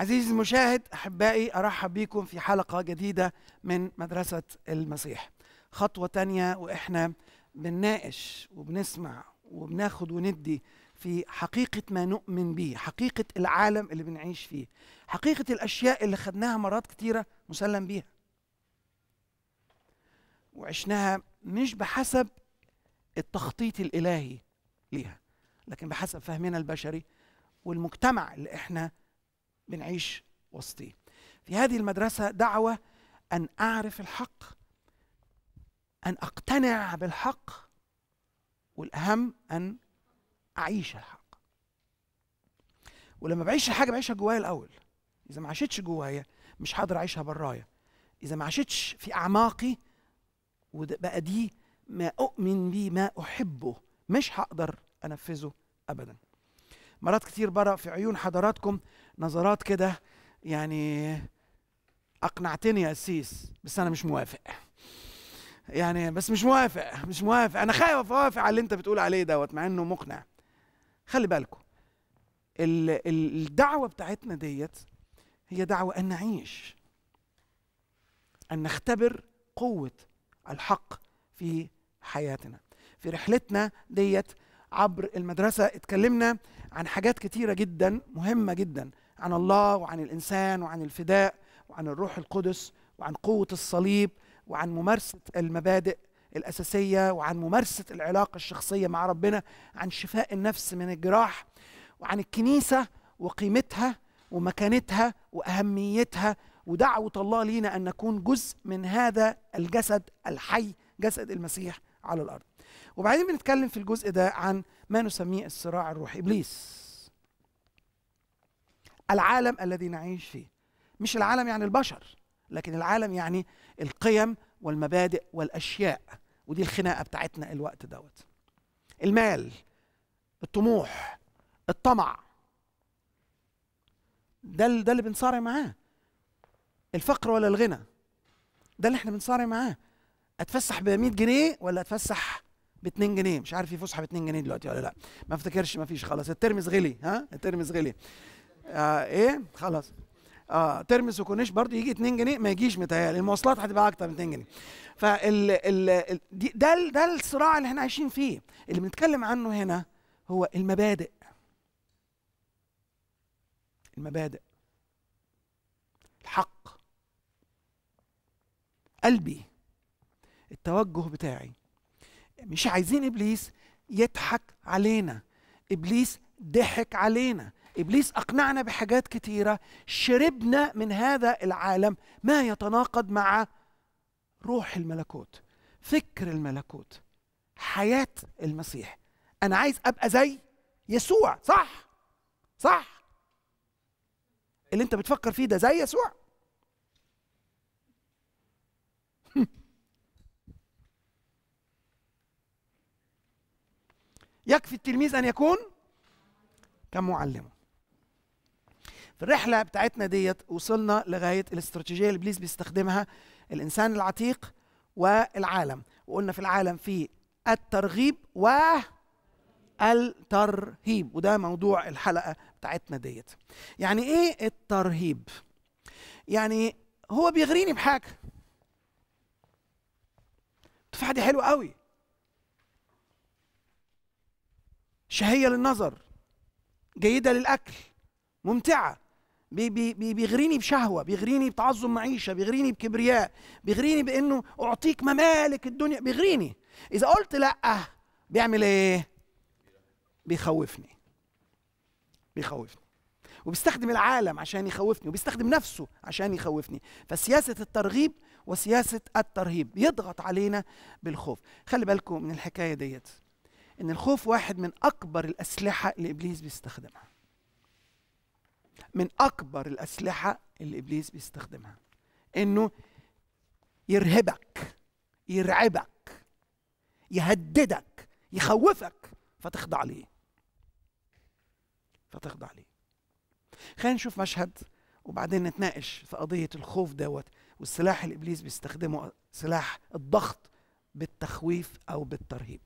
عزيزي المشاهد احبائي ارحب بيكم في حلقه جديده من مدرسه المسيح خطوه تانية واحنا بنناقش وبنسمع وبناخد وندي في حقيقة ما نؤمن به حقيقة العالم اللي بنعيش فيه حقيقة الأشياء اللي خدناها مرات كتيرة مسلم بيها وعشناها مش بحسب التخطيط الإلهي ليها لكن بحسب فهمنا البشري والمجتمع اللي احنا بنعيش وسطيه في هذه المدرسة دعوة أن أعرف الحق أن أقتنع بالحق والأهم أن أعيش الحق ولما بعيش الحاجة بعيشها جوايا الأول إذا ما عشتش جوايا مش هقدر أعيشها برايا إذا ما عشتش في أعماقي وبقى دي ما أؤمن بيه ما أحبه مش هقدر أنفذه أبدا مرات كتير برا في عيون حضراتكم نظرات كده يعني اقنعتني يا قسيس بس انا مش موافق يعني بس مش موافق مش موافق انا خايف اوافق على اللي انت بتقول عليه دوت مع انه مقنع خلي بالكم الدعوه بتاعتنا ديت هي دعوه ان نعيش ان نختبر قوه الحق في حياتنا في رحلتنا ديت عبر المدرسه اتكلمنا عن حاجات كتيره جدا مهمه جدا عن الله وعن الانسان وعن الفداء وعن الروح القدس وعن قوه الصليب وعن ممارسه المبادئ الاساسيه وعن ممارسه العلاقه الشخصيه مع ربنا عن شفاء النفس من الجراح وعن الكنيسه وقيمتها ومكانتها واهميتها ودعوه الله لينا ان نكون جزء من هذا الجسد الحي جسد المسيح على الارض وبعدين بنتكلم في الجزء ده عن ما نسميه الصراع الروحي ابليس العالم الذي نعيش فيه مش العالم يعني البشر لكن العالم يعني القيم والمبادئ والاشياء ودي الخناقه بتاعتنا الوقت دوت المال الطموح الطمع ده ده اللي بنصارع معاه الفقر ولا الغنى ده اللي احنا بنصارع معاه اتفسح ب 100 جنيه ولا اتفسح ب 2 جنيه مش عارف في فسحه ب 2 جنيه دلوقتي ولا لا ما افتكرش ما فيش خلاص الترمز غلي ها الترمز غلي آه ايه خلاص اه ترمس وكورنيش برضو يجي 2 جنيه ما يجيش متهيألي المواصلات هتبقى اكتر من 2 جنيه فال ال... ده ده الصراع اللي احنا عايشين فيه اللي بنتكلم عنه هنا هو المبادئ المبادئ الحق قلبي التوجه بتاعي مش عايزين ابليس يضحك علينا ابليس ضحك علينا ابليس اقنعنا بحاجات كتيره شربنا من هذا العالم ما يتناقض مع روح الملكوت فكر الملكوت حياه المسيح انا عايز ابقى زي يسوع صح صح اللي انت بتفكر فيه ده زي يسوع يكفي التلميذ ان يكون كمعلمه في الرحله بتاعتنا ديت وصلنا لغايه الاستراتيجيه اللي ابليس بيستخدمها الانسان العتيق والعالم وقلنا في العالم في الترغيب و الترهيب وده موضوع الحلقه بتاعتنا ديت يعني ايه الترهيب يعني هو بيغريني بحاجه التفاحه دي حلوه قوي شهيه للنظر جيده للاكل ممتعه بي بي بيغريني بشهوة بيغريني بتعظم معيشة بيغريني بكبرياء بيغريني بأنه أعطيك ممالك الدنيا بيغريني إذا قلت لأ بيعمل إيه؟ بيخوفني بيخوفني وبيستخدم العالم عشان يخوفني وبيستخدم نفسه عشان يخوفني فسياسة الترغيب وسياسة الترهيب يضغط علينا بالخوف خلي بالكم من الحكاية ديت إن الخوف واحد من أكبر الأسلحة اللي إبليس بيستخدمها من اكبر الاسلحه اللي ابليس بيستخدمها انه يرهبك يرعبك يهددك يخوفك فتخضع ليه فتخضع ليه خلينا نشوف مشهد وبعدين نتناقش في قضيه الخوف دوت والسلاح اللي ابليس بيستخدمه سلاح الضغط بالتخويف او بالترهيب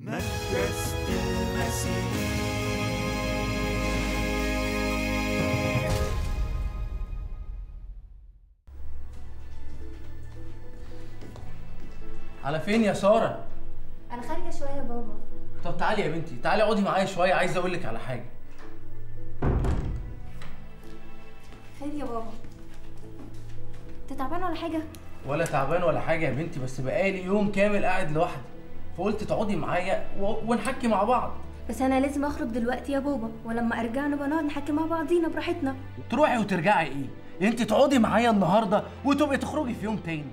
مركز المسيح على فين يا ساره انا خارجه شويه يا بابا طب تعالي يا بنتي تعالي اقعدي معايا شويه عايزه اقول لك على حاجه خير يا بابا انت تعبان ولا حاجه ولا تعبان ولا حاجه يا بنتي بس بقالي يوم كامل قاعد لوحدي فقلت تقعدي معايا ونحكي مع بعض بس انا لازم اخرج دلوقتي يا بابا ولما ارجع نبقى نقعد نحكي مع بعضينا براحتنا تروحي وترجعي ايه انت تقعدي معايا النهارده وتبقي تخرجي في يوم تاني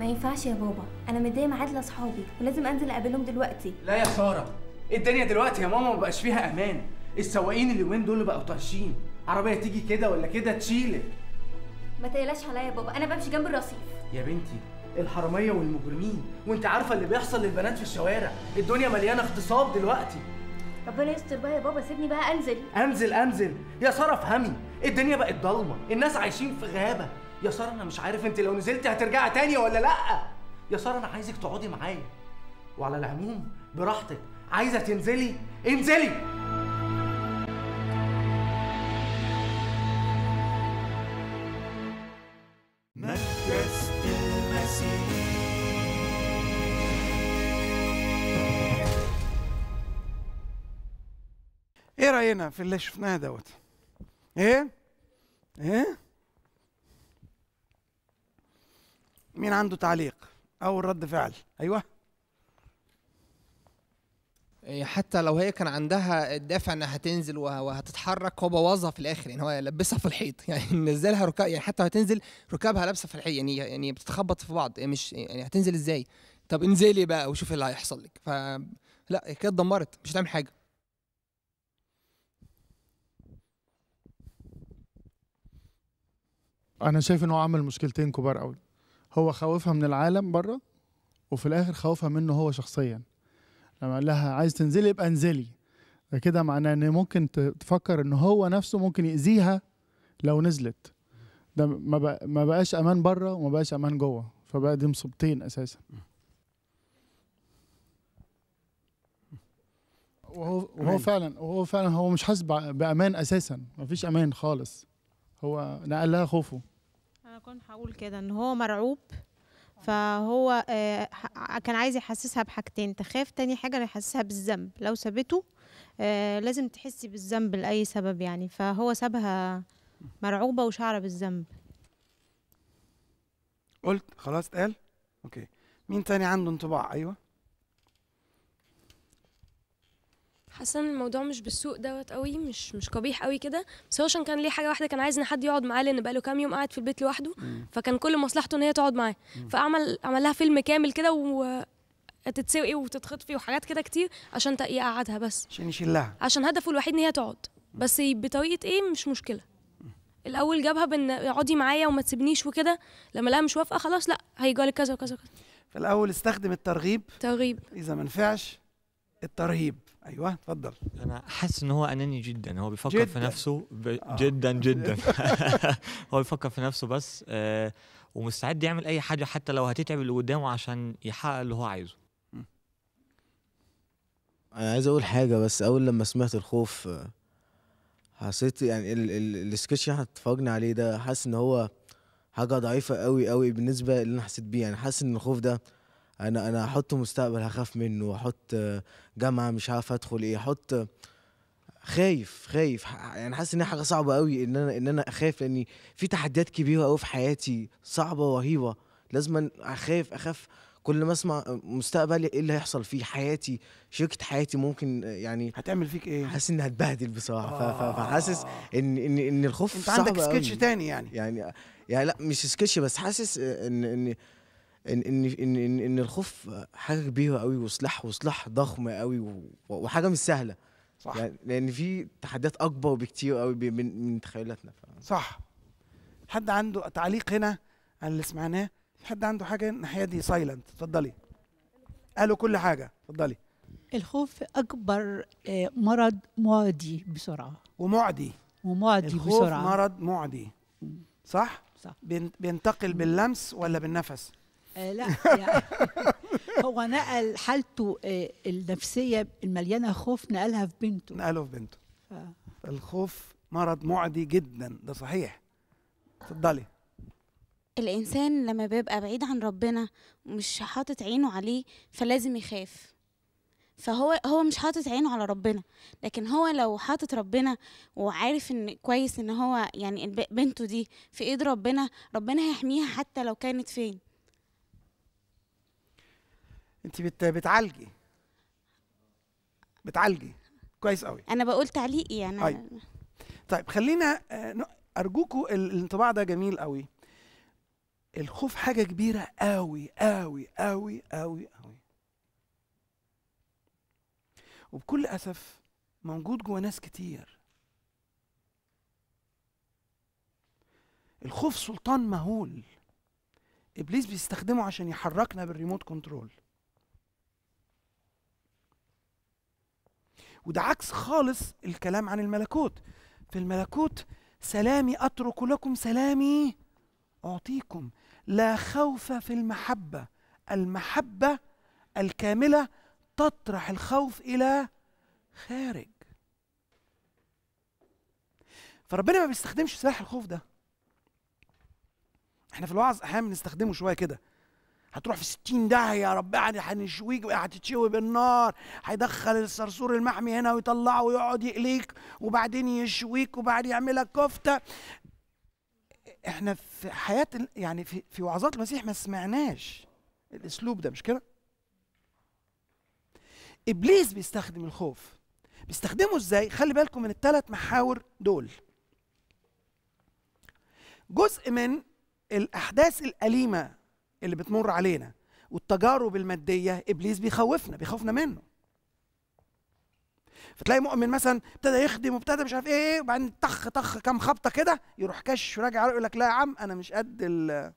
ما ينفعش يا بابا انا متضايق ميعاد لاصحابي ولازم انزل اقابلهم دلوقتي لا يا ساره الدنيا دلوقتي يا ماما مبقاش فيها امان السواقين اليومين دول بقوا طرشين عربيه تيجي كده ولا كده تشيلك ما تقلقش عليا يا بابا انا بمشي جنب الرصيف يا بنتي الحراميه والمجرمين وانت عارفه اللي بيحصل للبنات في الشوارع الدنيا مليانه اغتصاب دلوقتي ربنا يستر بقى يا بابا سيبني بقى انزل انزل انزل يا ساره افهمي الدنيا بقت ضلمه الناس عايشين في غابه يا ساره انا مش عارف انت لو نزلتي هترجعي تاني ولا لا يا ساره انا عايزك تقعدي معايا وعلى العموم براحتك عايزه تنزلي انزلي المسيح ايه راينا في اللي شفناه دوت ايه ايه مين عنده تعليق اول رد فعل ايوه إيه، حتى لو هي كان عندها الدافع انها هتنزل وهتتحرك هو بوظها في الاخر يعني هو لبسها في الحيط يعني نزلها ركاب يعني حتى هتنزل ركابها لابسه في الحيط يعني يعني بتتخبط في بعض يعني مش يعني هتنزل ازاي؟ طب انزلي بقى وشوفي اللي هيحصل لك ف لا كده اتدمرت مش هتعمل حاجه انا شايف ان هو عمل مشكلتين كبار قوي هو خوفها من العالم بره وفي الاخر خوفها منه هو شخصيا لما قال لها عايز تنزلي يبقى انزلي كده معناه ان ممكن تفكر ان هو نفسه ممكن يأذيها لو نزلت ده ما, ما بقاش امان بره وما بقاش امان جوه فبقى دي مصيبتين اساسا وهو وهو فعلا وهو فعلا هو مش حاسس بامان اساسا مفيش امان خالص هو نقلها خوفه كنت هقول كده ان هو مرعوب فهو آه، كان عايز يحسسها بحاجتين تخاف تاني حاجه يحسسها بالذنب لو سابته آه، لازم تحسي بالذنب لاي سبب يعني فهو سابها مرعوبه وشعره بالذنب قلت خلاص اتقال اوكي مين تاني عنده انطباع ايوه حاسه ان الموضوع مش بالسوء دوت قوي مش مش قبيح قوي كده بس هو عشان كان ليه حاجه واحده كان عايز ان حد يقعد معاه لان بقاله كام يوم قاعد في البيت لوحده فكان كل مصلحته ان هي تقعد معاه فعمل عمل لها فيلم كامل كده وتتسوقي وتتخطفي وحاجات كده كتير عشان يقعدها بس عشان يشيلها عشان هدفه الوحيد ان هي تقعد بس بطريقه ايه مش مشكله الاول جابها بان اقعدي معايا وما تسيبنيش وكده لما لقاها مش وافقه خلاص لا هيجالك كذا وكذا وكذا فالاول استخدم الترغيب ترغيب اذا ما نفعش الترهيب ايوه اتفضل انا حاسس ان هو اناني جدا هو بيفكر جداً. في نفسه ب... آه. جدا جدا هو بيفكر في نفسه بس آه ومستعد يعمل اي حاجه حتى لو هتتعب اللي قدامه عشان يحقق اللي هو عايزه انا عايز اقول حاجه بس اول لما سمعت الخوف آه، حسيت يعني السكتش اللي احنا اتفرجنا عليه ده حاسس ان هو حاجه ضعيفه قوي قوي بالنسبه اللي انا حسيت بيه يعني حاسس ان الخوف ده انا انا احط مستقبل هخاف منه احط آه، جامعه مش عارف ادخل ايه احط آه، خايف خايف يعني حاسس ان حاجه صعبه قوي ان انا ان انا اخاف لاني في تحديات كبيره قوي في حياتي صعبه رهيبه لازم اخاف اخاف كل ما اسمع آه، مستقبلي ايه اللي هيحصل فيه حياتي شركه حياتي ممكن يعني هتعمل فيك ايه حاسس انها هتبهدل بصراحه آه فحاسس ان ان ان الخوف انت عندك سكتش تاني يعني يعني يعني لا مش سكتش بس حاسس ان ان ان ان ان ان الخوف حاجه كبيره قوي وسلاح وسلاح ضخم قوي وحاجه مش سهله صح يعني لان في تحديات اكبر بكتير قوي من من تخيلاتنا صح حد عنده تعليق هنا عن اللي سمعناه حد عنده حاجه الناحيه دي سايلنت اتفضلي قالوا كل حاجه اتفضلي الخوف اكبر آه، مرض معدي بسرعه ومعدي ومعدي الخوف بسرعه مرض معدي صح صح بينتقل باللمس ولا بالنفس آه، لا يعني هو نقل حالته آه، النفسيه المليانه خوف نقلها في بنته نقله في بنته ف... الخوف مرض معدي جدا ده صحيح اتفضلي الانسان لما بيبقى بعيد عن ربنا مش حاطط عينه عليه فلازم يخاف فهو هو مش حاطط عينه على ربنا لكن هو لو حاطط ربنا وعارف ان كويس ان هو يعني بنته دي في ايد ربنا ربنا هيحميها حتى لو كانت فين انت بت... بتعالجي بتعالجي كويس قوي انا بقول تعليقي انا أي. طيب. طيب خلينا آه، ارجوكوا الانطباع ده جميل قوي الخوف حاجه كبيره قوي قوي قوي قوي قوي وبكل اسف موجود جوا ناس كتير الخوف سلطان مهول ابليس بيستخدمه عشان يحركنا بالريموت كنترول وده عكس خالص الكلام عن الملكوت في الملكوت سلامي اترك لكم سلامي اعطيكم لا خوف في المحبه المحبه الكامله تطرح الخوف الى خارج فربنا ما بيستخدمش سلاح الخوف ده احنا في الوعظ احيانا بنستخدمه شويه كده هتروح في 60 داهيه يا رب هنشويك هتتشوي بالنار هيدخل الصرصور المحمي هنا ويطلعه ويقعد يقليك وبعدين يشويك وبعدين يعملك كفته احنا في حياه يعني في, في وعظات المسيح ما سمعناش الاسلوب ده مش كده ابليس بيستخدم الخوف بيستخدمه ازاي خلي بالكم من الثلاث محاور دول جزء من الاحداث الاليمه اللي بتمر علينا والتجارب الماديه ابليس بيخوفنا بيخوفنا منه فتلاقي مؤمن مثلا ابتدى يخدم وابتدى مش عارف ايه وبعدين طخ طخ كام خبطه كده يروح كش وراجع يقول لك لا يا عم انا مش قد ال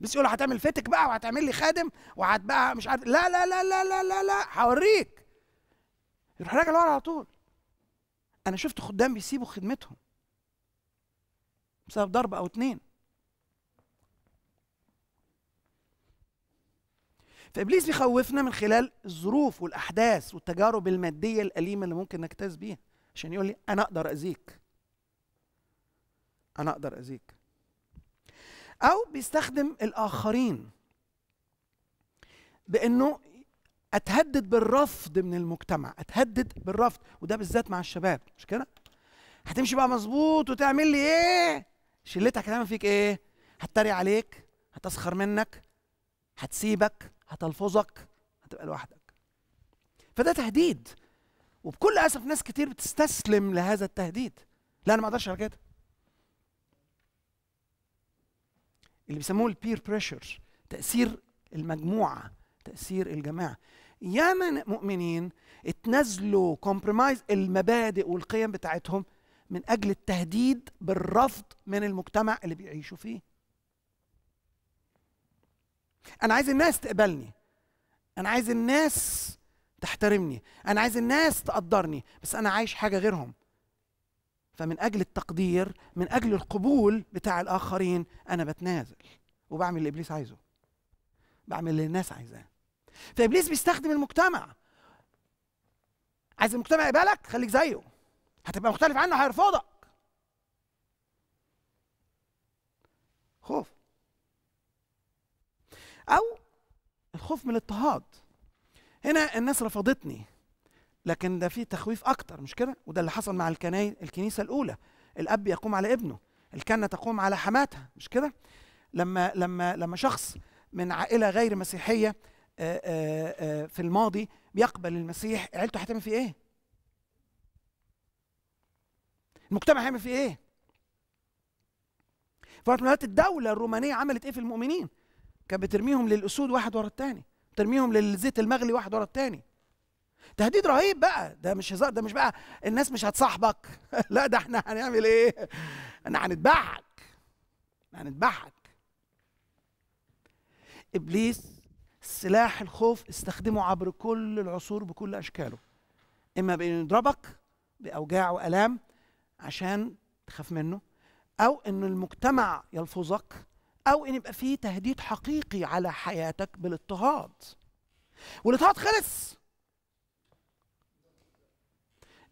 بس يقول هتعمل فتك بقى وهتعمل لي خادم وهت بقى مش عارف لا لا لا لا لا لا لا هوريك يروح راجع لورا على طول انا شفت خدام بيسيبوا خدمتهم بسبب ضرب او اتنين فابليس بيخوفنا من خلال الظروف والاحداث والتجارب الماديه الاليمه اللي ممكن نجتاز بيها عشان يقول لي انا اقدر اذيك انا اقدر اذيك او بيستخدم الاخرين بانه اتهدد بالرفض من المجتمع اتهدد بالرفض وده بالذات مع الشباب مش كده هتمشي بقى مظبوط وتعمل لي ايه شلتك هتعمل فيك ايه هتتريق عليك هتسخر منك هتسيبك هتلفظك هتبقى لوحدك فده تهديد وبكل اسف ناس كتير بتستسلم لهذا التهديد لا انا ما اقدرش على كده اللي بيسموه البير بريشر تاثير المجموعه تاثير الجماعه يا من مؤمنين اتنزلوا كومبرمايز المبادئ والقيم بتاعتهم من اجل التهديد بالرفض من المجتمع اللي بيعيشوا فيه انا عايز الناس تقبلني انا عايز الناس تحترمني انا عايز الناس تقدرني بس انا عايش حاجه غيرهم فمن اجل التقدير من اجل القبول بتاع الاخرين انا بتنازل وبعمل اللي ابليس عايزه بعمل اللي الناس عايزاه فابليس بيستخدم المجتمع عايز المجتمع يقبلك خليك زيه هتبقى مختلف عنه هيرفضك خوف أو الخوف من الاضطهاد هنا الناس رفضتني لكن ده في تخويف أكتر مش كده وده اللي حصل مع الكناي الكنيسة الأولى الأب يقوم على ابنه الكنة تقوم على حماتها مش كده لما لما لما شخص من عائلة غير مسيحية في الماضي بيقبل المسيح عيلته هتعمل فيه ايه؟ المجتمع هيعمل فيه ايه؟ فوقت الدولة الرومانية عملت ايه في المؤمنين؟ كان بترميهم للاسود واحد ورا الثاني بترميهم للزيت المغلي واحد ورا الثاني تهديد رهيب بقى ده مش هزار ده مش بقى الناس مش هتصاحبك لا ده احنا هنعمل ايه احنا هنذبحك هنتبعك ابليس سلاح الخوف استخدمه عبر كل العصور بكل اشكاله اما بانه يضربك باوجاع والام عشان تخاف منه او ان المجتمع يلفظك او ان يبقى في تهديد حقيقي على حياتك بالاضطهاد والاضطهاد خلص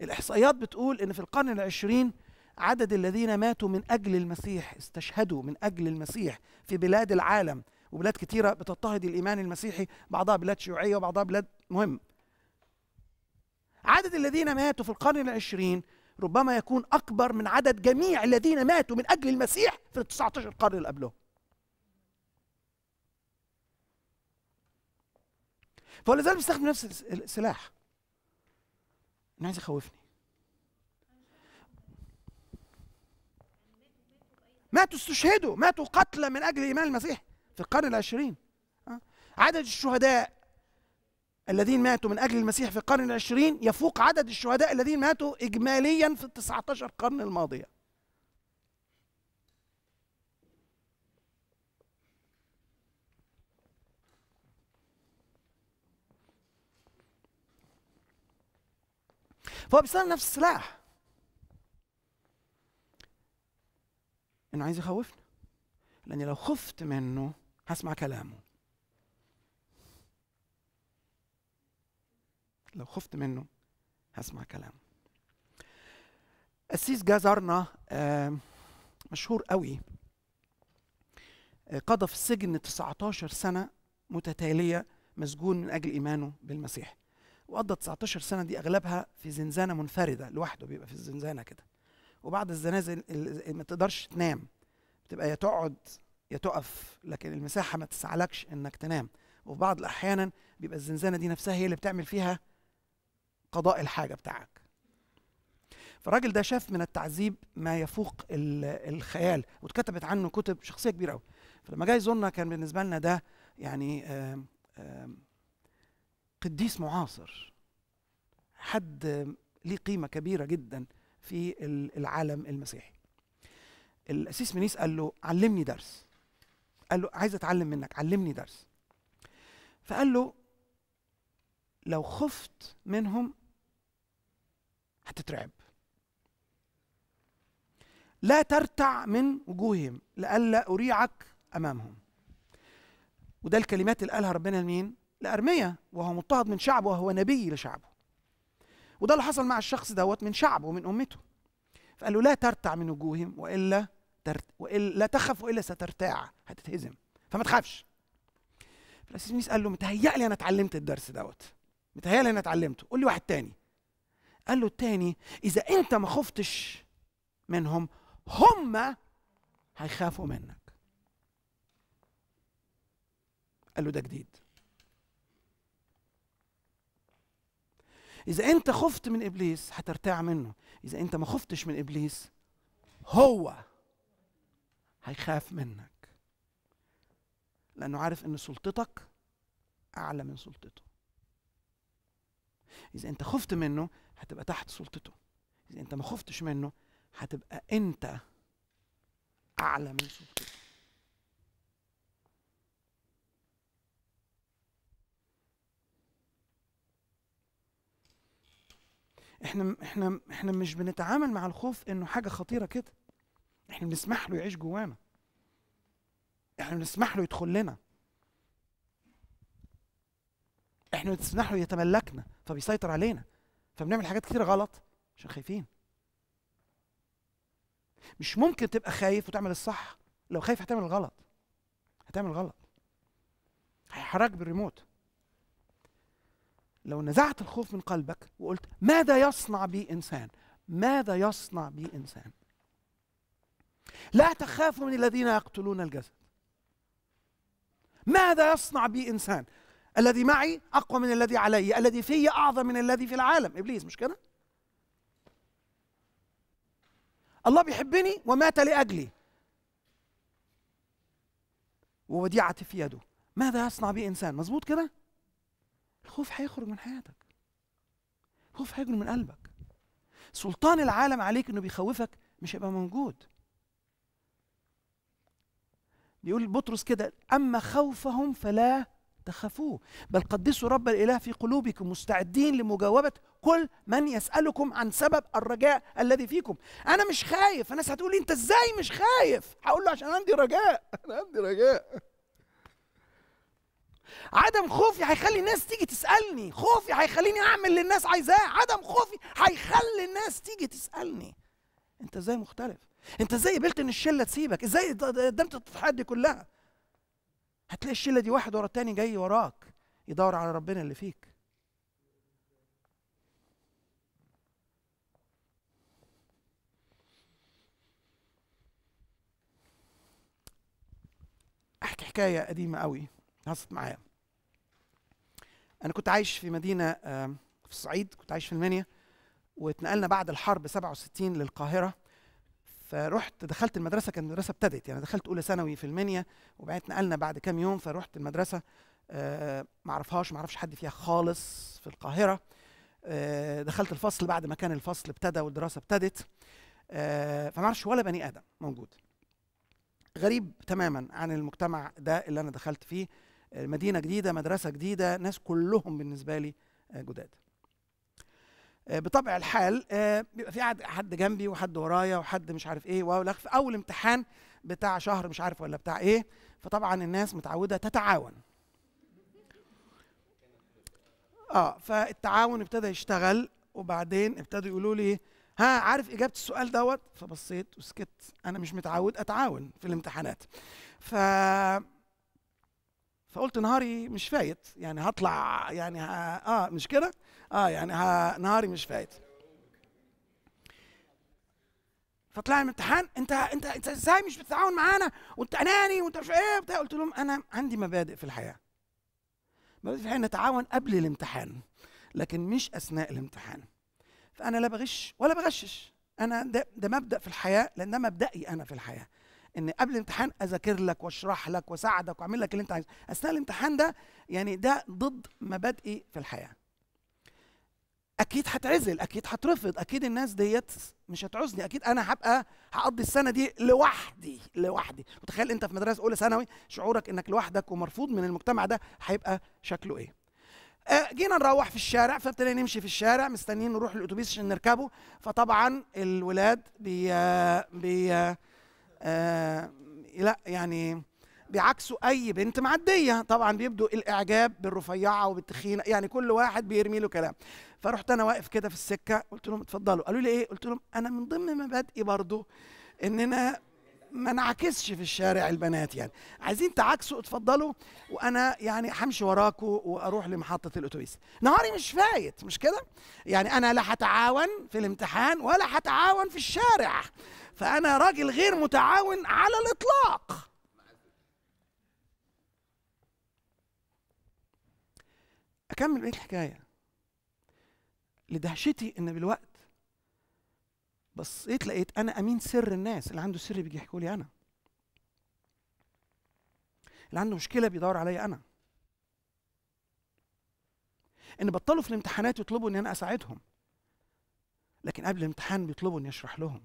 الاحصائيات بتقول ان في القرن العشرين عدد الذين ماتوا من اجل المسيح استشهدوا من اجل المسيح في بلاد العالم وبلاد كتيرة بتضطهد الإيمان المسيحي بعضها بلاد شيوعية وبعضها بلاد مهم عدد الذين ماتوا في القرن العشرين ربما يكون أكبر من عدد جميع الذين ماتوا من أجل المسيح في التسعة عشر قرن اللي قبلهم فهو لازال بيستخدم نفس السلاح انا عايز يخوفني ماتوا استشهدوا ماتوا قتلى من اجل ايمان المسيح في القرن العشرين آه. عدد الشهداء الذين ماتوا من اجل المسيح في القرن العشرين يفوق عدد الشهداء الذين ماتوا اجماليا في ال 19 قرن الماضيه فهو بيستخدم نفس السلاح انه عايز يخوفنا لاني لو خفت منه هسمع كلامه لو خفت منه هسمع كلامه قسيس جازرنا مشهور قوي قضى في السجن 19 سنة متتالية مسجون من أجل إيمانه بالمسيح وقضى 19 سنه دي اغلبها في زنزانه منفرده لوحده بيبقى في الزنزانه كده وبعد الزنازل ما تقدرش تنام بتبقى يا تقعد يا تقف لكن المساحه ما تسعلكش انك تنام وفي بعض الاحيان بيبقى الزنزانه دي نفسها هي اللي بتعمل فيها قضاء الحاجه بتاعك فالراجل ده شاف من التعذيب ما يفوق الخيال واتكتبت عنه كتب شخصيه كبيره قوي فلما جاي يزورنا كان بالنسبه لنا ده يعني آم آم قديس معاصر حد ليه قيمه كبيره جدا في العالم المسيحي القسيس منيس قال له علمني درس قال له عايز اتعلم منك علمني درس فقال له لو خفت منهم هتترعب لا ترتع من وجوههم لئلا اريعك امامهم وده الكلمات اللي قالها ربنا لمين لأرميا وهو مضطهد من شعبه وهو نبي لشعبه وده اللي حصل مع الشخص دوت من شعبه ومن أمته فقال له لا ترتع من وجوههم وإلا ترت... وإلا لا تخف وإلا سترتاع هتتهزم فما تخافش فالأسيس قال له متهيألي أنا اتعلمت الدرس دوت متهيألي أنا اتعلمته قول لي واحد تاني قال له التاني إذا أنت ما خفتش منهم هم هيخافوا منك قال له ده جديد إذا أنت خفت من إبليس هترتاع منه إذا أنت ما خفتش من إبليس هو هيخاف منك لأنه عارف إن سلطتك أعلى من سلطته إذا أنت خفت منه هتبقى تحت سلطته إذا أنت ما خفتش منه هتبقى أنت أعلى من سلطته احنا احنا احنا مش بنتعامل مع الخوف انه حاجه خطيره كده احنا بنسمح له يعيش جوانا احنا بنسمح له يدخل لنا احنا بنسمح له يتملكنا فبيسيطر علينا فبنعمل حاجات كتير غلط عشان خايفين مش ممكن تبقى خايف وتعمل الصح لو خايف هتعمل غلط هتعمل غلط هيحرك بالريموت لو نزعت الخوف من قلبك وقلت ماذا يصنع بي انسان ماذا يصنع بي انسان لا تخافوا من الذين يقتلون الجسد ماذا يصنع بي انسان الذي معي اقوى من الذي علي الذي في اعظم من الذي في العالم ابليس مش كده الله بيحبني ومات لاجلي ووديعتي في يده ماذا يصنع بي انسان مظبوط كده الخوف هيخرج من حياتك الخوف هيخرج من قلبك سلطان العالم عليك انه بيخوفك مش هيبقى موجود بيقول بطرس كده اما خوفهم فلا تخافوه بل قدسوا رب الاله في قلوبكم مستعدين لمجاوبه كل من يسالكم عن سبب الرجاء الذي فيكم انا مش خايف الناس هتقول لي انت ازاي مش خايف هقول له عشان عندي رجاء انا عندي رجاء عدم خوفي هيخلي الناس تيجي تسالني خوفي هيخليني اعمل اللي الناس عايزاه عدم خوفي هيخلي الناس تيجي تسالني انت ازاي مختلف انت ازاي قبلت ان الشله تسيبك ازاي قدمت التضحيات دي كلها هتلاقي الشله دي واحد ورا التاني جاي وراك يدور على ربنا اللي فيك احكي حكايه قديمه قوي حصلت معايا انا كنت عايش في مدينه في الصعيد كنت عايش في المنيا واتنقلنا بعد الحرب 67 للقاهره فرحت دخلت المدرسه كانت المدرسه ابتدت يعني دخلت اولى ثانوي في المنيا وبعدين اتنقلنا بعد كام يوم فرحت المدرسه آه، أعرفهاش معرفهاش معرفش حد فيها خالص في القاهره آه، دخلت الفصل بعد ما كان الفصل ابتدى والدراسه ابتدت آه، فما فمعرفش ولا بني ادم موجود غريب تماما عن المجتمع ده اللي انا دخلت فيه مدينه جديده مدرسه جديده ناس كلهم بالنسبه لي آه، جداد آه، بطبع الحال آه، بيبقى في حد جنبي وحد ورايا وحد مش عارف ايه ولخ في اول امتحان بتاع شهر مش عارف ولا بتاع ايه فطبعا الناس متعوده تتعاون اه فالتعاون ابتدى يشتغل وبعدين ابتدوا يقولوا لي ها عارف اجابه السؤال دوت فبصيت وسكت انا مش متعود اتعاون في الامتحانات ف فقلت نهاري مش فايت يعني هطلع يعني ها اه مش كده اه يعني ها نهاري مش فايت فطلع من الامتحان انت انت انت ازاي مش بتتعاون معانا وانت اناني وانت مش ايه بتاع قلت لهم انا عندي مبادئ في الحياه مبادئ في الحياه نتعاون قبل الامتحان لكن مش اثناء الامتحان فانا لا بغش ولا بغشش انا ده, ده مبدا في الحياه لان ده مبدئي انا في الحياه ان قبل الامتحان اذاكر لك واشرح لك واساعدك واعمل لك اللي انت عايزه اثناء الامتحان ده يعني ده ضد مبادئي في الحياه اكيد هتعزل اكيد هترفض اكيد الناس ديت مش هتعوزني اكيد انا هبقى هقضي السنه دي لوحدي لوحدي متخيل انت في مدرسه اولى ثانوي شعورك انك لوحدك ومرفوض من المجتمع ده هيبقى شكله ايه آه، جينا نروح في الشارع فابتدينا نمشي في الشارع مستنيين نروح الاتوبيس عشان نركبه فطبعا الولاد بي آه، بي آه، آه لا يعني بيعكسوا اي بنت معديه طبعا بيبدوا الاعجاب بالرفيعه وبالتخينه يعني كل واحد بيرمي له كلام فرحت انا واقف كده في السكه قلت لهم اتفضلوا قالوا لي ايه قلت لهم انا من ضمن مبادئي برضو اننا ما نعكسش في الشارع البنات يعني عايزين تعكسوا اتفضلوا وانا يعني همشي وراكوا واروح لمحطه الاتوبيس نهاري مش فايت مش كده يعني انا لا هتعاون في الامتحان ولا هتعاون في الشارع فأنا راجل غير متعاون على الإطلاق أكمل بقية الحكاية لدهشتي إن بالوقت بصيت لقيت أنا أمين سر الناس اللي عنده سر بيجي يحكولي لي أنا اللي عنده مشكلة بيدور عليا أنا ان بطلوا في الامتحانات يطلبوا ان انا اساعدهم لكن قبل الامتحان بيطلبوا ان يشرح لهم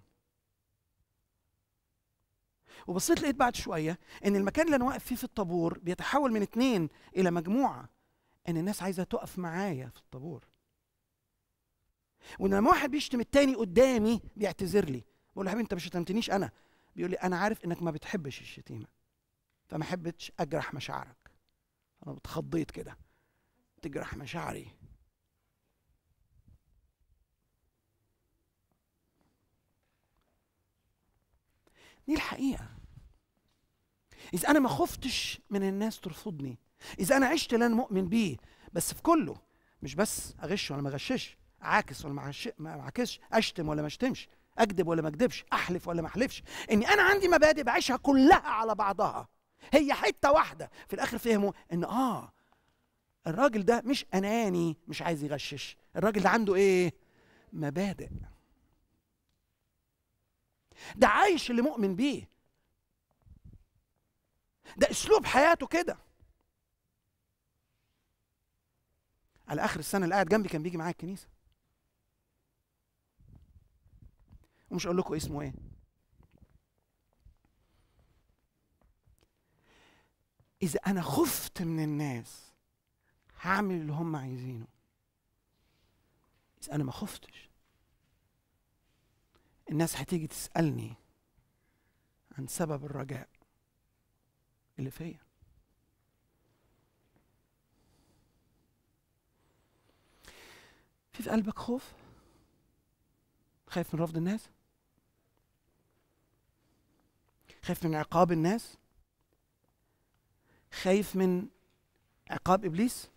وبصيت لقيت بعد شويه ان المكان اللي انا واقف فيه في الطابور بيتحول من اتنين الى مجموعه ان الناس عايزه تقف معايا في الطابور وان لما واحد بيشتم التاني قدامي بيعتذر لي بقول له حبيبي انت ما شتمتنيش انا بيقول لي انا عارف انك ما بتحبش الشتيمه فما حبتش اجرح مشاعرك انا اتخضيت كده تجرح مشاعري دي الحقيقه اذا انا ما خفتش من الناس ترفضني اذا انا عشت اللي انا مؤمن بيه بس في كله مش بس اغش ولا ما اغشش عاكس ولا ما أعاكسش اشتم ولا ما اشتمش اكذب ولا ما اكذبش احلف ولا ما احلفش اني انا عندي مبادئ بعيشها كلها على بعضها هي حته واحده في الاخر فهموا ان اه الراجل ده مش اناني مش عايز يغشش الراجل ده عنده ايه مبادئ ده عايش اللي مؤمن بيه ده اسلوب حياته كده على اخر السنه اللي قاعد جنبي كان بيجي معايا الكنيسه ومش اقول لكم اسمه ايه اذا انا خفت من الناس هعمل اللي هم عايزينه اذا انا ما خفتش الناس هتيجي تسالني عن سبب الرجاء اللي فيا في في قلبك خوف خايف من رفض الناس خايف من عقاب الناس خايف من عقاب ابليس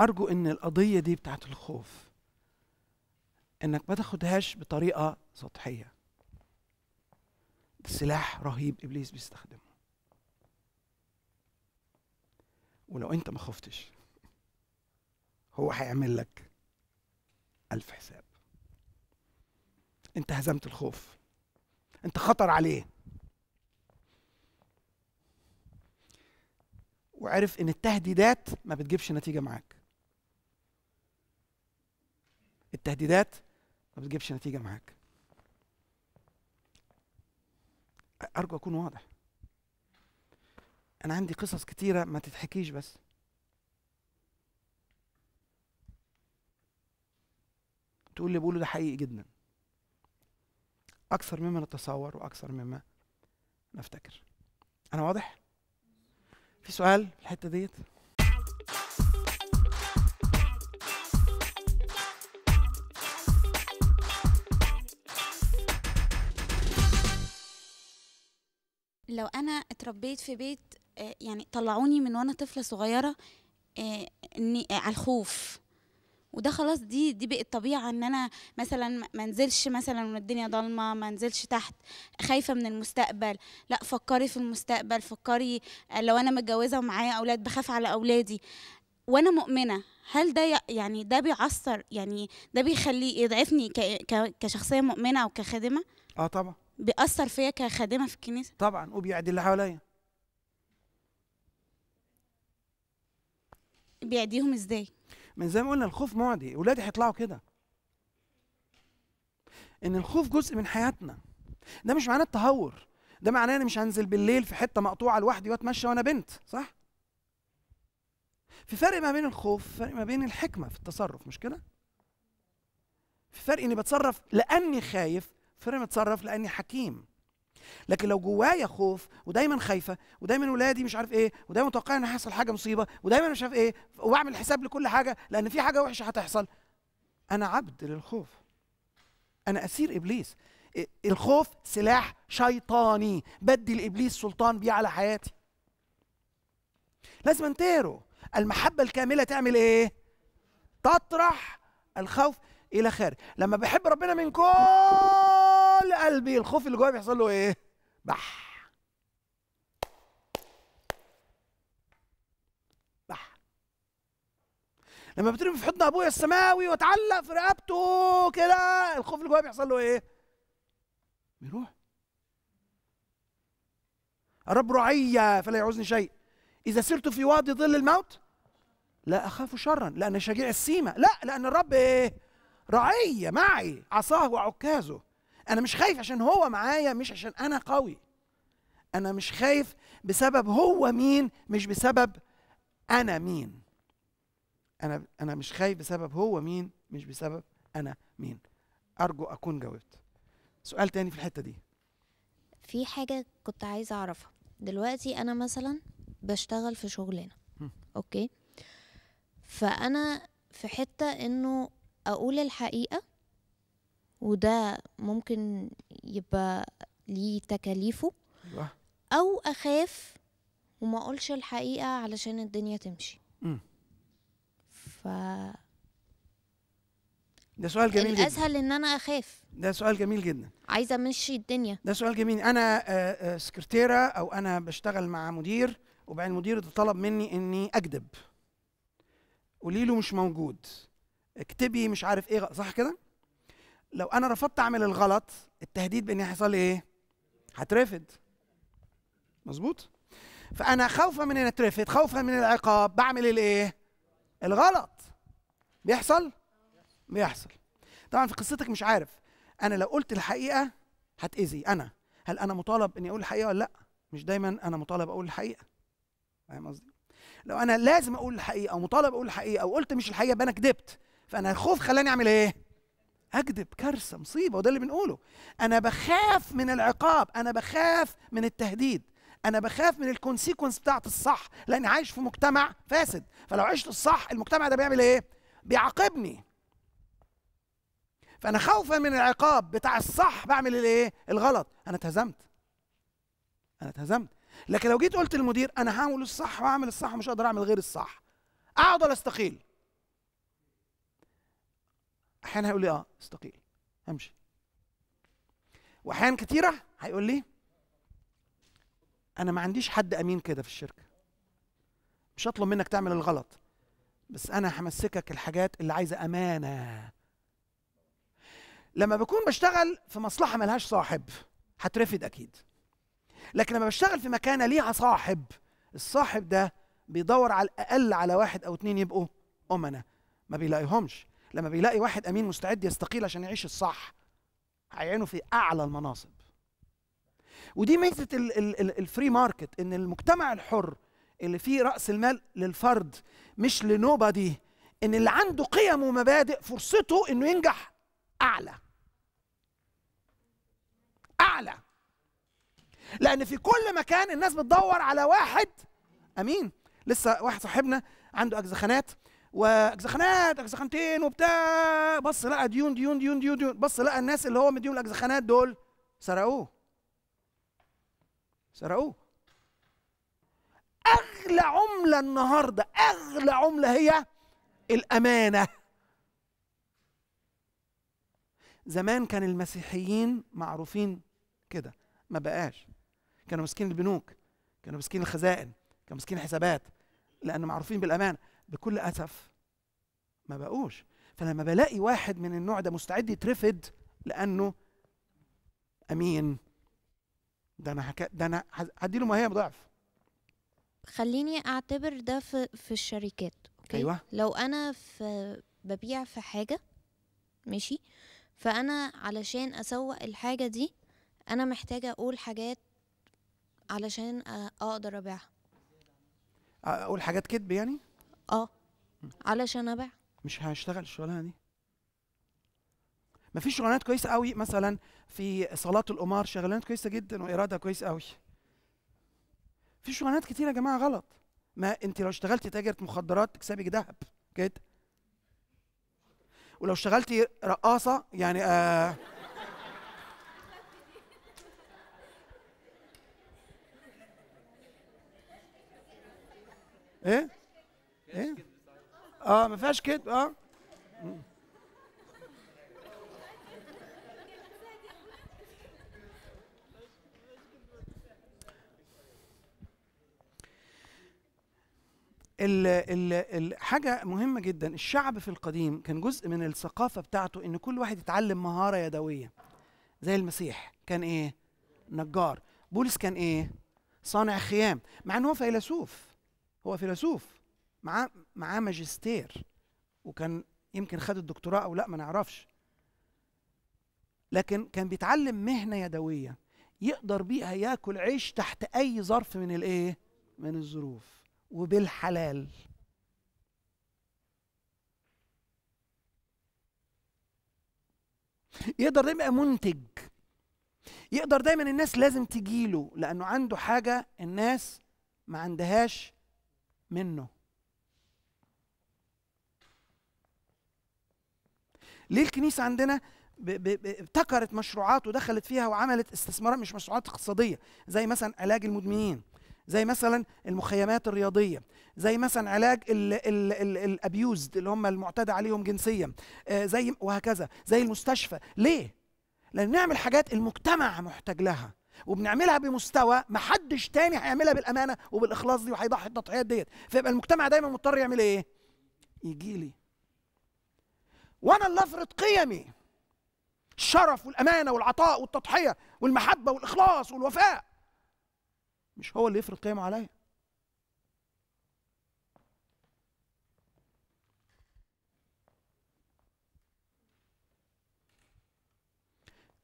أرجو إن القضية دي بتاعت الخوف إنك ما تاخدهاش بطريقة سطحية سلاح رهيب إبليس بيستخدمه ولو أنت ما خفتش هو هيعمل لك ألف حساب أنت هزمت الخوف أنت خطر عليه وعرف ان التهديدات ما بتجيبش نتيجه معاك التهديدات ما بتجيبش نتيجه معاك ارجو اكون واضح انا عندي قصص كتيره ما تتحكيش بس تقول اللي بقوله ده حقيقي جدا اكثر مما نتصور واكثر مما نفتكر انا واضح في سؤال في الحته ديت لو انا اتربيت في بيت آه، يعني طلعوني من وانا طفله صغيره آه، اني آه، على الخوف وده خلاص دي دي بقت طبيعه ان انا مثلا ما انزلش مثلا والدنيا ضلمه ما انزلش تحت خايفه من المستقبل لا فكري في المستقبل فكري لو انا متجوزه ومعايا اولاد بخاف على اولادي وانا مؤمنه هل ده يعني ده بيعصر يعني ده بيخليه يضعفني كشخصيه مؤمنه او كخادمه اه طبعا بيأثر فيا كخادمة في الكنيسة طبعا وبيعدي اللي حواليا بيعديهم ازاي من زي ما قلنا الخوف معدي ولادي هيطلعوا كده ان الخوف جزء من حياتنا ده مش معناه التهور ده معناه انا مش هنزل بالليل في حته مقطوعه لوحدي واتمشى وانا بنت صح في فرق ما بين الخوف فرق ما بين الحكمه في التصرف مش كده في فرق اني بتصرف لاني خايف فرم متصرف لاني حكيم لكن لو جوايا خوف ودايما خايفه ودايما ولادي مش عارف ايه ودايما متوقع ان هيحصل حاجه مصيبه ودايما مش عارف ايه واعمل حساب لكل حاجه لان في حاجه وحشه هتحصل انا عبد للخوف انا اسير ابليس الخوف سلاح شيطاني بدي لابليس سلطان بيه على حياتي لازم انتهره المحبه الكامله تعمل ايه تطرح الخوف الى خارج لما بحب ربنا من كل كل قلبي الخوف اللي جوايا بيحصل له ايه؟ بح بح لما بترمي في حضن ابويا السماوي وتعلق في رقبته كده الخوف اللي جوايا بيحصل له ايه؟ بيروح الرب رعية فلا يعوزني شيء إذا سرت في وادي ظل الموت لا أخاف شرا لأن شجيع السيمة لا لأن الرب إيه؟ رعية معي عصاه وعكازه انا مش خايف عشان هو معايا مش عشان انا قوي انا مش خايف بسبب هو مين مش بسبب انا مين انا انا مش خايف بسبب هو مين مش بسبب انا مين ارجو اكون جاوبت سؤال تاني في الحته دي في حاجه كنت عايزه اعرفها دلوقتي انا مثلا بشتغل في شغلانه اوكي فانا في حته انه اقول الحقيقه وده ممكن يبقى ليه تكاليفه او اخاف وما اقولش الحقيقه علشان الدنيا تمشي ف ده سؤال جميل جدا الاسهل ان انا اخاف ده سؤال جميل جدا عايزه امشي الدنيا ده سؤال جميل انا آه، آه، سكرتيره او انا بشتغل مع مدير وبعدين المدير طلب مني اني اكذب قولي له مش موجود اكتبي مش عارف ايه صح كده لو انا رفضت اعمل الغلط التهديد بان هيحصل لي ايه هترفض مظبوط فانا خوفا من ان اترفض خوفا من العقاب بعمل الايه الغلط بيحصل بيحصل طبعا في قصتك مش عارف انا لو قلت الحقيقه هتاذي انا هل انا مطالب اني اقول الحقيقه ولا لا مش دايما انا مطالب اقول الحقيقه فاهم قصدي لو انا لازم اقول الحقيقه او مطالب اقول الحقيقه او قلت مش الحقيقه يبقى انا كدبت فانا الخوف خلاني اعمل ايه اكذب كارثه مصيبه وده اللي بنقوله انا بخاف من العقاب انا بخاف من التهديد انا بخاف من الكونسيكونس بتاعت الصح لاني عايش في مجتمع فاسد فلو عشت الصح المجتمع ده بيعمل ايه بيعاقبني فانا خوفا من العقاب بتاع الصح بعمل الايه الغلط انا اتهزمت انا اتهزمت لكن لو جيت قلت للمدير انا هعمل الصح واعمل الصح ومش هقدر اعمل غير الصح اقعد ولا استقيل احيانا هيقول لي اه استقيل امشي واحيان كتيره هيقول لي انا ما عنديش حد امين كده في الشركه مش هطلب منك تعمل الغلط بس انا همسكك الحاجات اللي عايزه امانه لما بكون بشتغل في مصلحه ملهاش صاحب هترفد اكيد لكن لما بشتغل في مكانه ليها صاحب الصاحب ده بيدور على الاقل على واحد او اتنين يبقوا امنه ما بيلاقيهمش لما بيلاقي واحد امين مستعد يستقيل عشان يعيش الصح هيعينه في اعلى المناصب ودي ميزه الفري ماركت ان المجتمع الحر اللي فيه راس المال للفرد مش لنوبادي ان اللي عنده قيم ومبادئ فرصته انه ينجح اعلى اعلى لان في كل مكان الناس بتدور على واحد امين لسه واحد صاحبنا عنده اجزخانات واجزخانات اجزخانتين وبتاع بص لقى ديون ديون ديون ديون ديون بص لقى الناس اللي هو مديهم الاجزخانات دول سرقوه سرقوه اغلى عمله النهارده اغلى عمله هي الامانه زمان كان المسيحيين معروفين كده ما بقاش كانوا ماسكين البنوك كانوا ماسكين الخزائن كانوا ماسكين الحسابات لان معروفين بالامانه بكل اسف ما بقوش فلما بلاقي واحد من النوع ده مستعد يترفد لانه امين ده انا حكا ده انا هديله ما هي بضعف خليني اعتبر ده في في الشركات اوكي أيوة. لو انا في ببيع في حاجه ماشي فانا علشان اسوق الحاجه دي انا محتاجه اقول حاجات علشان اقدر ابيعها اقول حاجات كذب يعني اه علشان ابيع مش هشتغل الشغلانه دي ما فيش شغلانات كويسه قوي مثلا في صلاه القمار شغلانات كويسه جدا وايرادها كويس قوي في شغلانات كتيره يا جماعه غلط ما انت لو اشتغلتي تاجره مخدرات تكسبي ذهب كده ولو اشتغلتي رقاصه يعني آه ايه ايه اه ما فيهاش كذب اه ال ال ال حاجة مهمة جدا الشعب في القديم كان جزء من الثقافة بتاعته ان كل واحد يتعلم مهارة يدوية زي المسيح كان ايه نجار بولس كان ايه صانع خيام مع ان هو فيلسوف هو فيلسوف معاه معاه ماجستير وكان يمكن خد الدكتوراه او لا ما نعرفش لكن كان بيتعلم مهنه يدويه يقدر بيها ياكل عيش تحت اي ظرف من الايه من الظروف وبالحلال يقدر يبقى منتج يقدر دايما الناس لازم تجيله لانه عنده حاجه الناس ما عندهاش منه ليه الكنيسه عندنا ابتكرت مشروعات ودخلت فيها وعملت استثمارات مش مشروعات اقتصاديه زي مثلا علاج المدمنين زي مثلا المخيمات الرياضيه زي مثلا علاج الابيوزد اللي هم المعتدى عليهم جنسيا آه، زي وهكذا زي المستشفى ليه لان نعمل حاجات المجتمع محتاج لها وبنعملها بمستوى ما حدش تاني هيعملها بالامانه وبالاخلاص دي وهيضحي التضحيات ديت فيبقى المجتمع دايما مضطر يعمل ايه يجي لي وانا اللي افرض قيمي الشرف والامانه والعطاء والتضحيه والمحبه والاخلاص والوفاء مش هو اللي يفرض قيمه عليا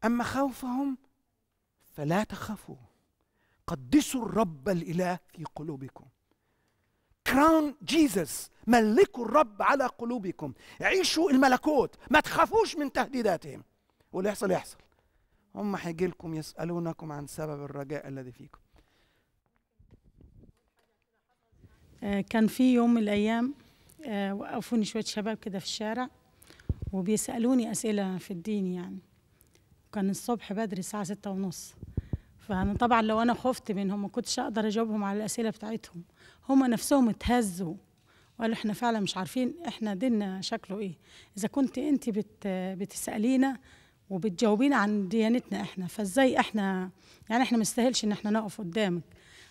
اما خوفهم فلا تخافوا قدسوا الرب الاله في قلوبكم كراون جيزس ملكوا الرب على قلوبكم عيشوا الملكوت ما تخافوش من تهديداتهم واللي يحصل يحصل هم هيجي لكم يسالونكم عن سبب الرجاء الذي فيكم آه، كان في يوم من الايام آه، وقفوني شويه شباب كده في الشارع وبيسالوني اسئله في الدين يعني كان الصبح بدري الساعه ستة ونص فانا طبعا لو انا خفت منهم ما كنتش اقدر اجاوبهم على الاسئله بتاعتهم هم نفسهم اتهزوا وقالوا احنا فعلا مش عارفين احنا ديننا شكله ايه اذا كنت انت بت بتسالينا وبتجاوبينا عن ديانتنا احنا فازاي احنا يعني احنا مستاهلش ان احنا نقف قدامك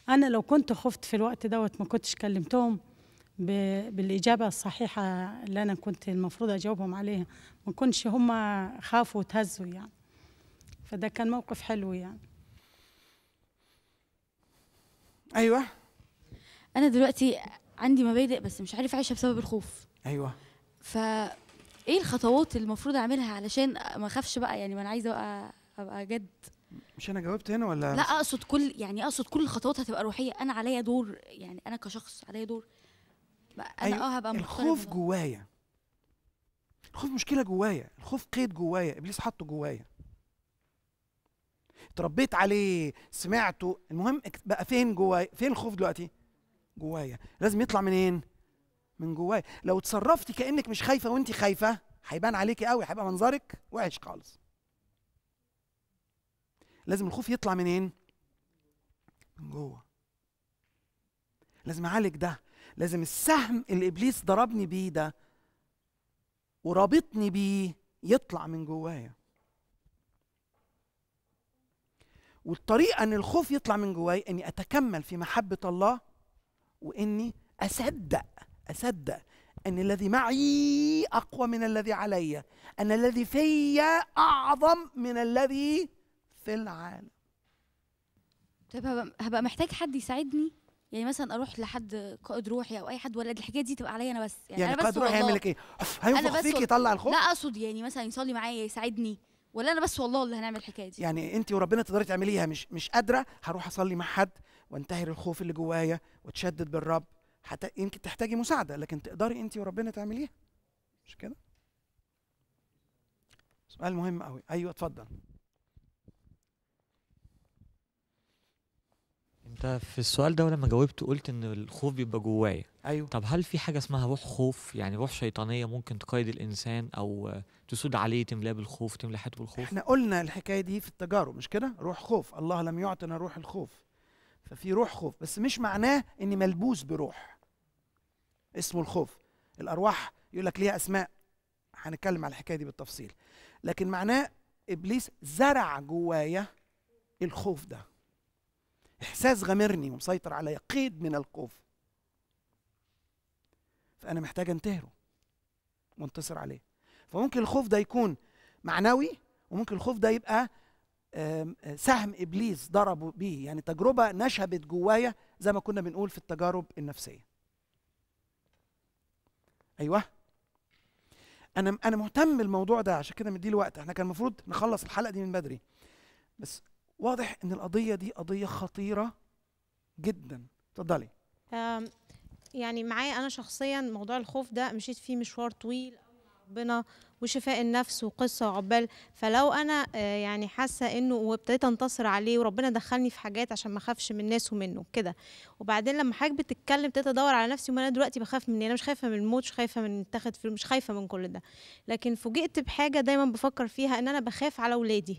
انا لو كنت خفت في الوقت دوت ما كنتش كلمتهم بالاجابه الصحيحه اللي انا كنت المفروض اجاوبهم عليها ما كنتش هم خافوا وتهزوا يعني فده كان موقف حلو يعني ايوه انا دلوقتي عندي مبادئ بس مش عارف اعيشها بسبب الخوف ايوه ف ايه الخطوات اللي المفروض اعملها علشان ما اخافش بقى يعني ما انا عايزه ابقى ابقى جد مش انا جاوبت هنا ولا لا اقصد كل يعني اقصد كل الخطوات هتبقى روحيه انا عليا دور يعني انا كشخص عليا دور انا أيوة. اه هبقى الخوف جوايا الخوف مشكله جوايا الخوف قيد جوايا ابليس حطه جوايا اتربيت عليه سمعته المهم بقى فين جوايا فين الخوف دلوقتي جوايا لازم يطلع منين من جوايا لو اتصرفتي كانك مش خايفه وانت خايفه هيبان عليكي قوي هيبقى منظرك وحش خالص لازم الخوف يطلع منين من جوه لازم اعالج ده لازم السهم اللي ابليس ضربني بيه ده ورابطني بيه يطلع من جوايا والطريقه ان الخوف يطلع من جواي اني اتكمل في محبه الله واني اصدق اصدق ان الذي معي اقوى من الذي علي ان الذي في اعظم من الذي في العالم طب هبقى, هبقى محتاج حد يساعدني يعني مثلا اروح لحد قائد روحي او اي حد ولا الحكايه دي تبقى عليا انا بس يعني, يعني انا بس قائد روحي يعمل لك ايه هينفخ فيك يطلع الخوف لا اقصد يعني مثلا يصلي معايا يساعدني ولا انا بس والله اللي هنعمل الحكايه دي يعني انت وربنا تقدري تعمليها مش مش قادره هروح اصلي مع حد وانتهر الخوف اللي جوايا واتشدد بالرب حتى يمكن تحتاجي مساعده لكن تقدري انت وربنا تعمليها مش كده سؤال مهم قوي ايوه اتفضل انت في السؤال ده لما جاوبت قلت ان الخوف بيبقى جوايا ايوه طب هل في حاجه اسمها روح خوف يعني روح شيطانيه ممكن تقيد الانسان او تسود عليه تملاه بالخوف تملا حياته بالخوف احنا قلنا الحكايه دي في التجارب مش كده روح خوف الله لم يعطنا روح الخوف ففي روح خوف بس مش معناه اني ملبوس بروح اسمه الخوف الارواح يقول لك ليها اسماء هنتكلم على الحكايه دي بالتفصيل لكن معناه ابليس زرع جوايا الخوف ده إحساس غامرني ومسيطر علي قيد من الخوف فأنا محتاج أنتهره وانتصر عليه فممكن الخوف ده يكون معنوي وممكن الخوف ده يبقى آه، سهم ابليس ضربه بيه يعني تجربه نشبت جوايا زي ما كنا بنقول في التجارب النفسيه ايوه انا انا مهتم بالموضوع ده عشان كده مديله وقت احنا كان المفروض نخلص الحلقه دي من بدري بس واضح ان القضيه دي قضيه خطيره جدا اتفضلي يعني معايا انا شخصيا موضوع الخوف ده مشيت فيه مشوار طويل ربنا وشفاء النفس وقصه وعقبال فلو انا آه، يعني حاسه انه وابتديت انتصر عليه وربنا دخلني في حاجات عشان ما اخافش من الناس ومنه كده وبعدين لما حاجه بتتكلم ابتديت ادور على نفسي وانا دلوقتي بخاف مني انا مش خايفه من الموت مش خايفه من اتاخد مش خايفه من كل ده لكن فوجئت بحاجه دايما بفكر فيها ان انا بخاف على اولادي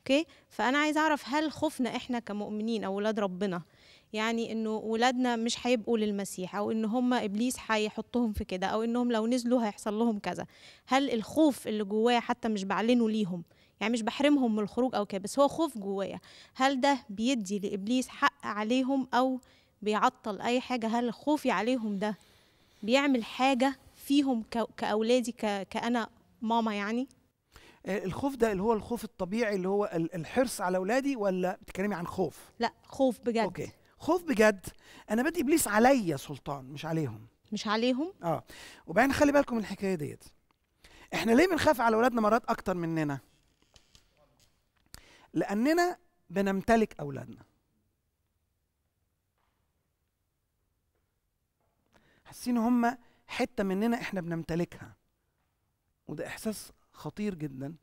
اوكي فانا عايز اعرف هل خوفنا احنا كمؤمنين او ولاد ربنا يعني انه ولادنا مش هيبقوا للمسيح او ان هم ابليس هيحطهم في كده او انهم لو نزلوا هيحصل لهم كذا هل الخوف اللي جواه حتى مش بعلنه ليهم يعني مش بحرمهم من الخروج او كده بس هو خوف جوايا هل ده بيدي لابليس حق عليهم او بيعطل اي حاجه هل خوفي عليهم ده بيعمل حاجه فيهم كاولادي كانا ماما يعني آه، الخوف ده اللي هو الخوف الطبيعي اللي هو الحرص على اولادي ولا بتتكلمي عن خوف لا خوف بجد اوكي خوف بجد انا بدي ابليس عليا سلطان مش عليهم مش عليهم اه وبعدين خلي بالكم من الحكايه ديت احنا ليه بنخاف على اولادنا مرات اكتر مننا لاننا بنمتلك اولادنا حاسين هم حته مننا احنا بنمتلكها وده احساس خطير جدا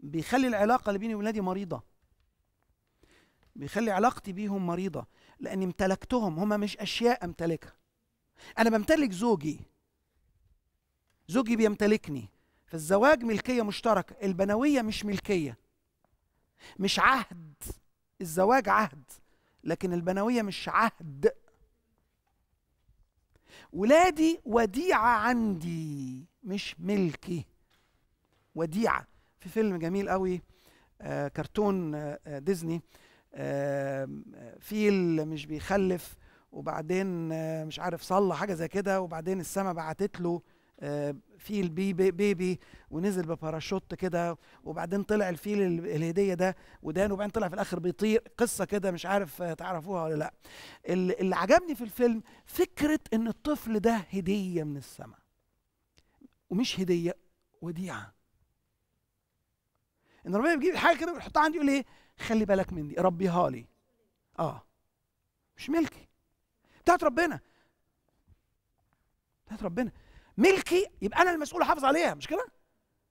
بيخلي العلاقه اللي بيني وبين مريضه بيخلي علاقتي بيهم مريضه لاني امتلكتهم هم مش اشياء امتلكها انا بمتلك زوجي زوجي بيمتلكني فالزواج ملكيه مشتركه البنويه مش ملكيه مش عهد الزواج عهد لكن البنويه مش عهد ولادي وديعه عندي مش ملكي وديعه في فيلم جميل قوي آه، كرتون آه، آه، ديزني فيل مش بيخلف وبعدين مش عارف صلى حاجه زي كده وبعدين السماء بعتت له فيل بي بي بيبي ونزل بباراشوت كده وبعدين طلع الفيل الهديه ده ودان وبعدين طلع في الاخر بيطير قصه كده مش عارف تعرفوها ولا لا اللي عجبني في الفيلم فكره ان الطفل ده هديه من السماء ومش هديه وديعه ان ربنا بيجيب حاجه كده ويحطها عندي يقول ايه خلي بالك من دي ربيها لي اه مش ملكي بتاعت ربنا بتاعت ربنا ملكي يبقى انا المسؤول احافظ عليها مش كده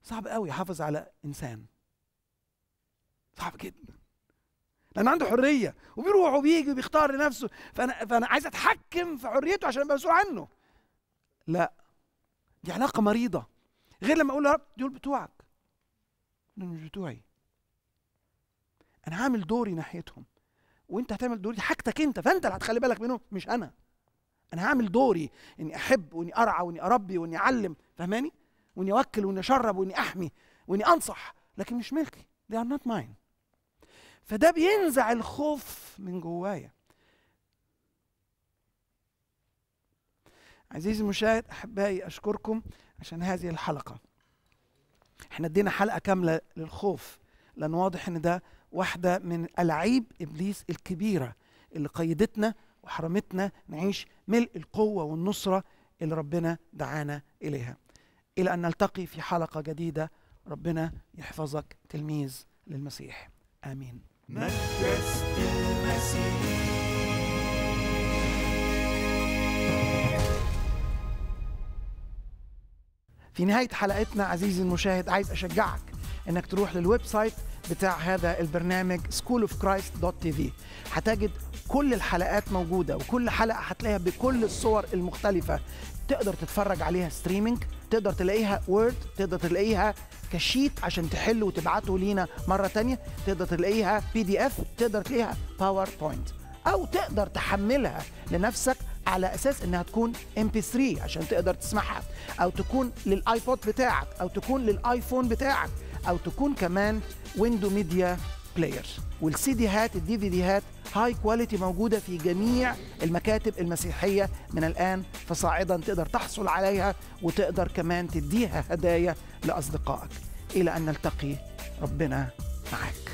صعب قوي احافظ على انسان صعب جدا لان عنده حريه وبيروح وبيجي وبيختار لنفسه فانا فانا عايز اتحكم في حريته عشان ابقى مسؤول عنه لا دي علاقه مريضه غير لما اقول يا رب دول بتوعك من بتوعي انا هعمل دوري ناحيتهم وانت هتعمل دوري حاجتك انت فانت اللي هتخلي بالك منهم مش انا انا هعمل دوري اني احب واني ارعى واني اربي واني اعلم فهماني واني اوكل واني اشرب واني احمي واني انصح لكن مش ملكي they are not mine فده بينزع الخوف من جوايا عزيزي المشاهد احبائي اشكركم عشان هذه الحلقه احنا ادينا حلقه كامله للخوف لان واضح ان ده واحده من العيب ابليس الكبيره اللي قيدتنا وحرمتنا نعيش ملء القوه والنصره اللي ربنا دعانا اليها الى ان نلتقي في حلقه جديده ربنا يحفظك تلميذ للمسيح امين مجلس المسيح في نهاية حلقتنا عزيزي المشاهد عايز أشجعك إنك تروح للويب سايت بتاع هذا البرنامج schoolofchrist.tv هتجد كل الحلقات موجودة وكل حلقة هتلاقيها بكل الصور المختلفة تقدر تتفرج عليها ستريمينج تقدر تلاقيها وورد تقدر تلاقيها كشيت عشان تحل وتبعته لينا مرة تانية تقدر تلاقيها بي دي اف تقدر تلاقيها باوربوينت أو تقدر تحملها لنفسك على اساس انها تكون ام بي 3 عشان تقدر تسمعها او تكون للايبود بتاعك او تكون للايفون بتاعك او تكون كمان ويندو ميديا بلاير والسي دي هات الدي في دي هات هاي كواليتي موجودة في جميع المكاتب المسيحية من الآن فصاعدا تقدر تحصل عليها وتقدر كمان تديها هدايا لأصدقائك إلى أن نلتقي ربنا معاك